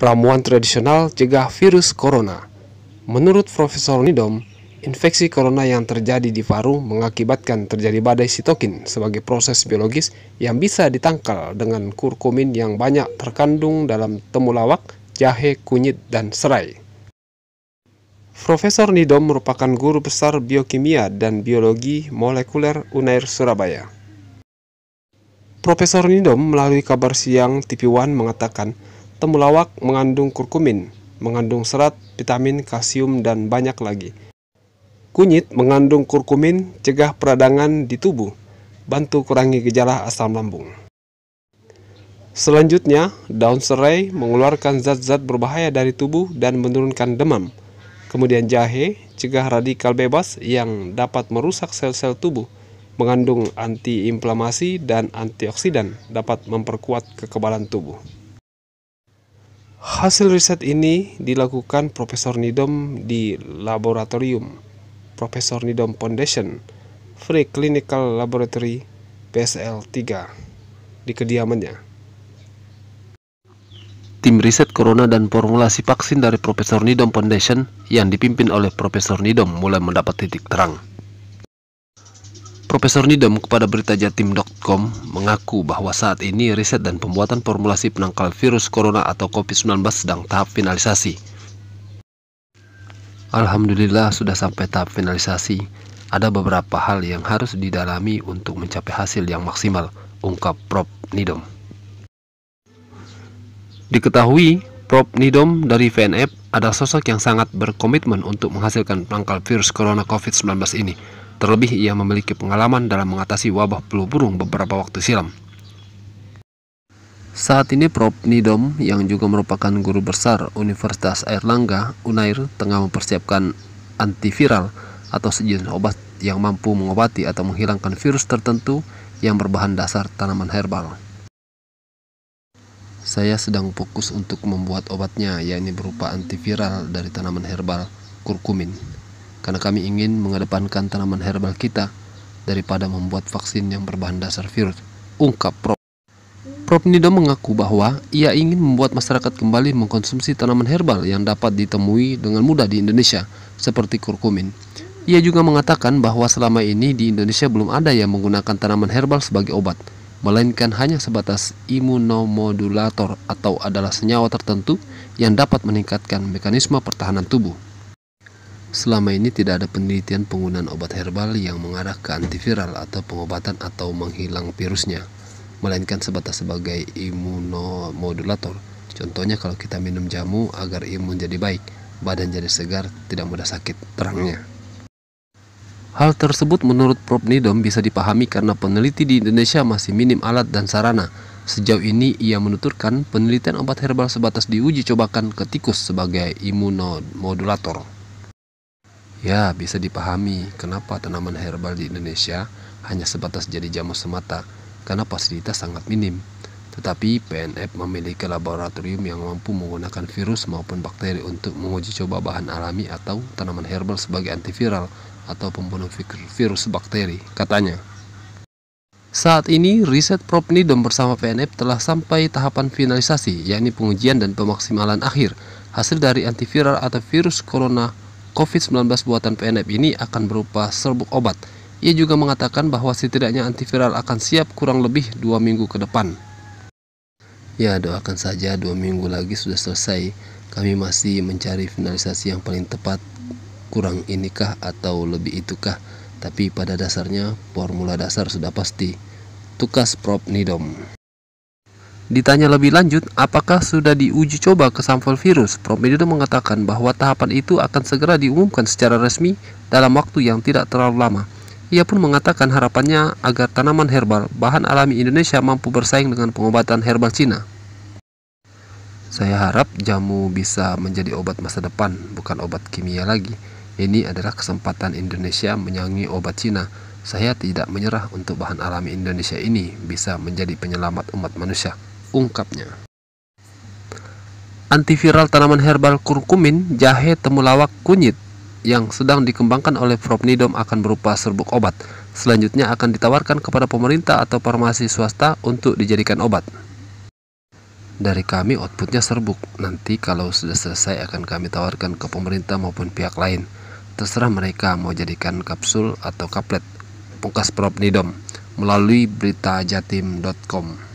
ramuan tradisional cegah virus corona. Menurut Profesor Nidom, infeksi corona yang terjadi di paru mengakibatkan terjadi badai sitokin sebagai proses biologis yang bisa ditangkal dengan kurkumin yang banyak terkandung dalam temulawak, jahe, kunyit, dan serai. Profesor Nidom merupakan guru besar biokimia dan biologi molekuler UNAIR Surabaya. Profesor Nidom melalui kabar siang TV One mengatakan, Temulawak mengandung kurkumin, mengandung serat, vitamin, kalsium, dan banyak lagi. Kunyit mengandung kurkumin, cegah peradangan di tubuh, bantu kurangi gejala asam lambung. Selanjutnya, daun serai mengeluarkan zat-zat berbahaya dari tubuh dan menurunkan demam. Kemudian jahe, cegah radikal bebas yang dapat merusak sel-sel tubuh, mengandung antiinflamasi dan antioksidan, dapat memperkuat kekebalan tubuh. Hasil riset ini dilakukan Profesor Nidom di laboratorium Profesor Nidom Foundation Free Clinical Laboratory PSL 3 di kediamannya. Tim riset corona dan formulasi vaksin dari Profesor Nidom Foundation yang dipimpin oleh Profesor Nidom mulai mendapat titik terang. Profesor Nidom kepada berita jatim.com mengaku bahwa saat ini riset dan pembuatan formulasi penangkal virus corona atau COVID-19 sedang tahap finalisasi. Alhamdulillah sudah sampai tahap finalisasi. Ada beberapa hal yang harus didalami untuk mencapai hasil yang maksimal, ungkap Prof. Nidom. Diketahui, Prof. Nidom dari VNF adalah sosok yang sangat berkomitmen untuk menghasilkan penangkal virus corona COVID-19 ini. Terlebih ia memiliki pengalaman dalam mengatasi wabah flu burung beberapa waktu silam. Saat ini Prof. Nidom yang juga merupakan guru besar Universitas Airlangga, Unair, tengah mempersiapkan antiviral atau sejenis obat yang mampu mengobati atau menghilangkan virus tertentu yang berbahan dasar tanaman herbal. Saya sedang fokus untuk membuat obatnya, yaitu berupa antiviral dari tanaman herbal kurkumin karena kami ingin mengedepankan tanaman herbal kita daripada membuat vaksin yang berbahan dasar virus, ungkap Prof. Prof. Nido mengaku bahwa ia ingin membuat masyarakat kembali mengkonsumsi tanaman herbal yang dapat ditemui dengan mudah di Indonesia, seperti kurkumin. Ia juga mengatakan bahwa selama ini di Indonesia belum ada yang menggunakan tanaman herbal sebagai obat, melainkan hanya sebatas imunomodulator atau adalah senyawa tertentu yang dapat meningkatkan mekanisme pertahanan tubuh. Selama ini tidak ada penelitian penggunaan obat herbal yang mengarah ke antiviral atau pengobatan atau menghilang virusnya, melainkan sebatas sebagai imunomodulator. Contohnya kalau kita minum jamu agar imun jadi baik, badan jadi segar, tidak mudah sakit, terangnya. Hal tersebut menurut Prof. Nidom bisa dipahami karena peneliti di Indonesia masih minim alat dan sarana. Sejauh ini ia menuturkan penelitian obat herbal sebatas diuji cobakan ke tikus sebagai imunomodulator. Ya, bisa dipahami kenapa tanaman herbal di Indonesia hanya sebatas jadi jamu semata karena fasilitas sangat minim. Tetapi PNF memiliki laboratorium yang mampu menggunakan virus maupun bakteri untuk menguji coba bahan alami atau tanaman herbal sebagai antiviral atau pembunuh virus bakteri, katanya. Saat ini, riset dan bersama PNF telah sampai tahapan finalisasi, yakni pengujian dan pemaksimalan akhir hasil dari antiviral atau virus corona COVID-19 buatan PNF ini akan berupa serbuk obat. Ia juga mengatakan bahwa setidaknya antiviral akan siap kurang lebih dua minggu ke depan. Ya doakan saja dua minggu lagi sudah selesai. Kami masih mencari finalisasi yang paling tepat kurang inikah atau lebih itukah. Tapi pada dasarnya formula dasar sudah pasti. Tukas prop nidom. Ditanya lebih lanjut, apakah sudah diuji coba ke sampel virus? Prof. Promedio mengatakan bahwa tahapan itu akan segera diumumkan secara resmi dalam waktu yang tidak terlalu lama. Ia pun mengatakan harapannya agar tanaman herbal bahan alami Indonesia mampu bersaing dengan pengobatan herbal Cina. Saya harap jamu bisa menjadi obat masa depan, bukan obat kimia lagi. Ini adalah kesempatan Indonesia menyangi obat Cina. Saya tidak menyerah untuk bahan alami Indonesia ini bisa menjadi penyelamat umat manusia ungkapnya. Antiviral tanaman herbal kurkumin, jahe, temulawak, kunyit yang sedang dikembangkan oleh Propnidom akan berupa serbuk obat. Selanjutnya akan ditawarkan kepada pemerintah atau farmasi swasta untuk dijadikan obat. Dari kami outputnya serbuk. Nanti kalau sudah selesai akan kami tawarkan ke pemerintah maupun pihak lain. Terserah mereka mau jadikan kapsul atau kaplet. Pungkas Propnidom melalui berita jatim.com.